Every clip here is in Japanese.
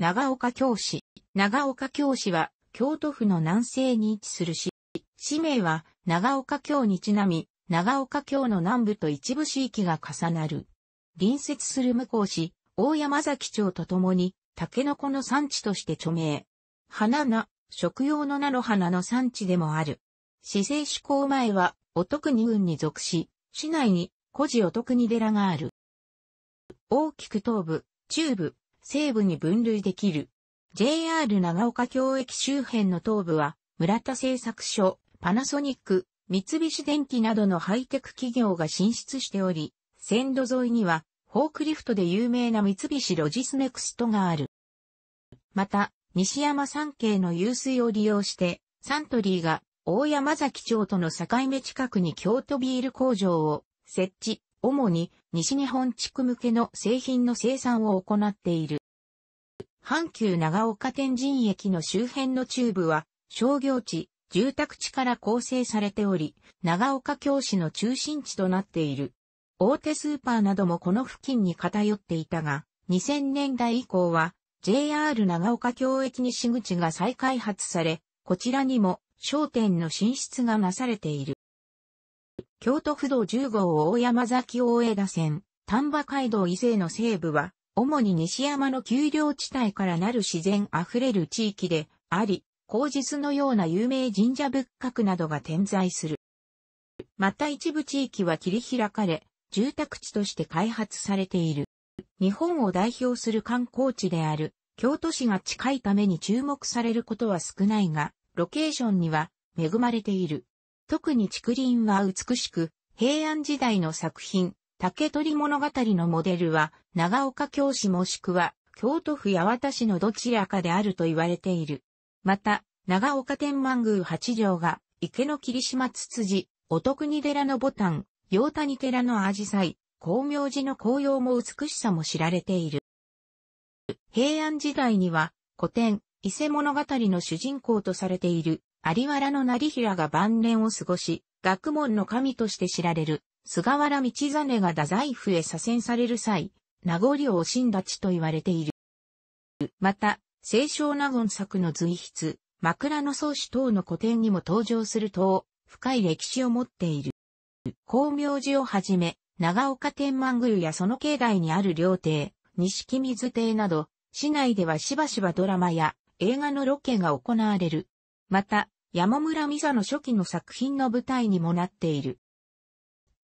長岡京市。長岡京市は、京都府の南西に位置する市。市名は、長岡京にちなみ、長岡京の南部と一部地域が重なる。隣接する向こう市、大山崎町とともに、竹の子の産地として著名。花菜、食用の菜の花の産地でもある。市政施行前は、お得に郡に属し、市内に、古事お徳に寺がある。大きく東部、中部、西部に分類できる。JR 長岡京駅周辺の東部は、村田製作所、パナソニック、三菱電機などのハイテク企業が進出しており、線路沿いには、フォークリフトで有名な三菱ロジスネクストがある。また、西山山系の湧水を利用して、サントリーが大山崎町との境目近くに京都ビール工場を設置、主に西日本地区向けの製品の生産を行っている。阪急長岡天神駅の周辺の中部は商業地、住宅地から構成されており、長岡京市の中心地となっている。大手スーパーなどもこの付近に偏っていたが、2000年代以降は JR 長岡京駅西口が再開発され、こちらにも商店の進出がなされている。京都府道10号大山崎大江田線、丹波街道以勢の西部は、主に西山の丘陵地帯からなる自然溢れる地域であり、口実のような有名神社仏閣などが点在する。また一部地域は切り開かれ、住宅地として開発されている。日本を代表する観光地である、京都市が近いために注目されることは少ないが、ロケーションには恵まれている。特に竹林は美しく、平安時代の作品、竹取物語のモデルは、長岡京市もしくは、京都府八幡市のどちらかであると言われている。また、長岡天満宮八条が、池の霧島つつじ、お得に寺のボタン、洋谷寺のアジサイ、光明寺の紅葉も美しさも知られている。平安時代には、古典、伊勢物語の主人公とされている、有原の成平が晩年を過ごし、学問の神として知られる、菅原道真が太宰府へ左遷される際、名残を惜しんだ地と言われている。また、清少納言作の随筆、枕草子等の古典にも登場する等、深い歴史を持っている。光明寺をはじめ、長岡天満宮やその境内にある料亭、錦水亭など、市内ではしばしばドラマや映画のロケが行われる。また、山村美座の初期の作品の舞台にもなっている。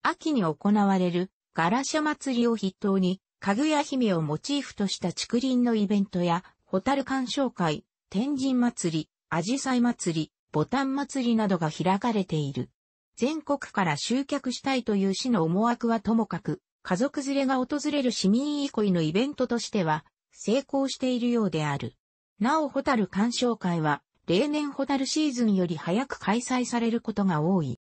秋に行われるガラシャ祭りを筆頭に、かぐや姫をモチーフとした竹林のイベントや、ホタル鑑賞会、天神祭り、アジサイ祭り、ボタン祭りなどが開かれている。全国から集客したいという市の思惑はともかく、家族連れが訪れる市民憩いのイベントとしては、成功しているようである。なお、ホタル鑑賞会は、例年ホタルシーズンより早く開催されることが多い。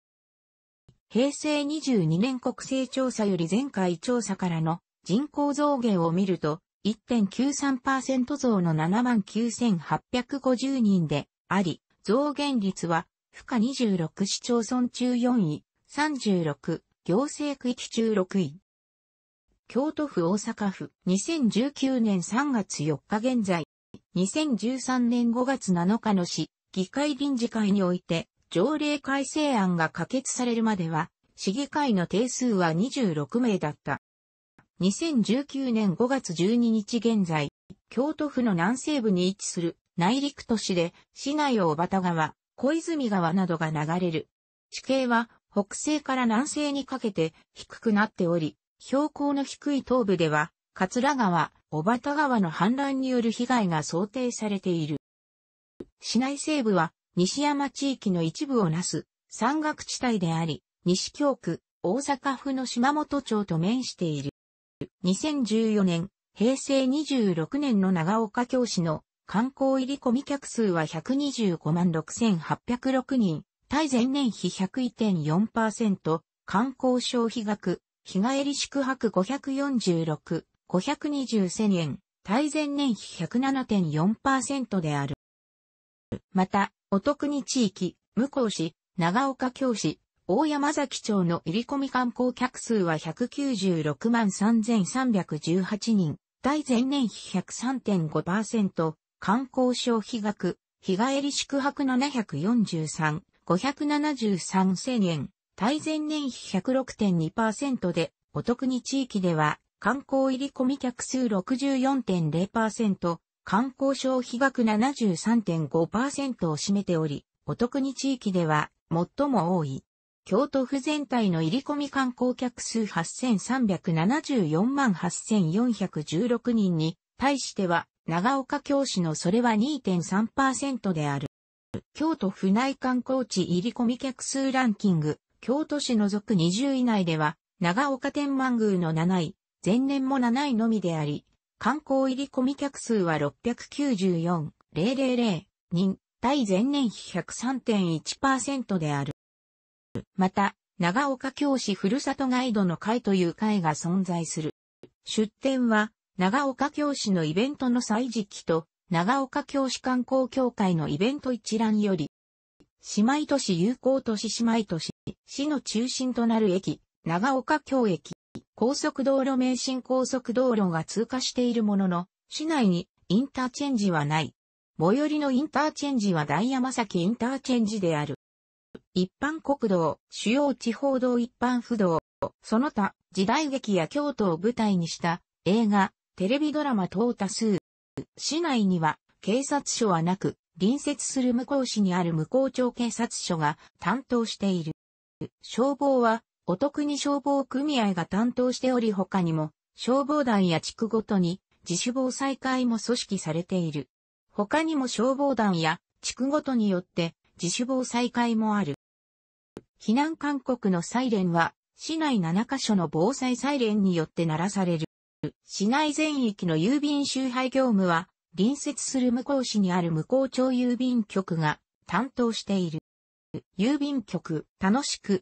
平成22年国勢調査より前回調査からの人口増減を見ると、1.93%増の79,850人であり、増減率は、負荷26市町村中4位、36行政区域中6位。京都府大阪府2019年3月4日現在2013年5月7日の市議会臨時会において、条例改正案が可決されるまでは、市議会の定数は26名だった。2019年5月12日現在、京都府の南西部に位置する内陸都市で、市内を小畑川、小泉川などが流れる。地形は北西から南西にかけて低くなっており、標高の低い東部では桂川、小畑川の氾濫による被害が想定されている。市内西部は西山地域の一部をなす山岳地帯であり、西京区、大阪府の島本町と面している。2014年、平成26年の長岡京市の観光入り込み客数は125万6806人、対前年比101.4%、観光消費額、日帰り宿泊546、520千円、対前年比107.4%である。また、お得に地域、向こう市、長岡京市、大山崎町の入り込み観光客数は196万3318人、対前年比103.5%、観光消費額、日帰り宿泊743、573千円、対前年比106.2%で、お得に地域では観光入り込み客数64.0%、観光消費額73.5%を占めており、お得に地域では最も多い。京都府全体の入り込み観光客数8374万8416人に対しては長岡京市のそれは2.3%である。京都府内観光地入り込み客数ランキング、京都市除く20位内では長岡天満宮の7位、前年も7位のみであり、観光入り込み客数は694,000人、対前年比103.1%である。また、長岡京市ふるさとガイドの会という会が存在する。出展は、長岡京市のイベントの最時期と、長岡京市観光協会のイベント一覧より、姉妹都市友好都市姉妹都市、市の中心となる駅、長岡京駅。高速道路名神高速道路が通過しているものの、市内にインターチェンジはない。最寄りのインターチェンジは大山崎インターチェンジである。一般国道、主要地方道一般不動、その他、時代劇や京都を舞台にした映画、テレビドラマ等多数。市内には警察署はなく、隣接する向こう市にある向こう町警察署が担当している。消防はお得に消防組合が担当しており他にも、消防団や地区ごとに自主防災会も組織されている。他にも消防団や地区ごとによって自主防災会もある。避難勧告のサイレンは、市内7カ所の防災サイレンによって鳴らされる。市内全域の郵便集配業務は、隣接する向こう市にある向こう町郵便局が担当している。郵便局、楽しく、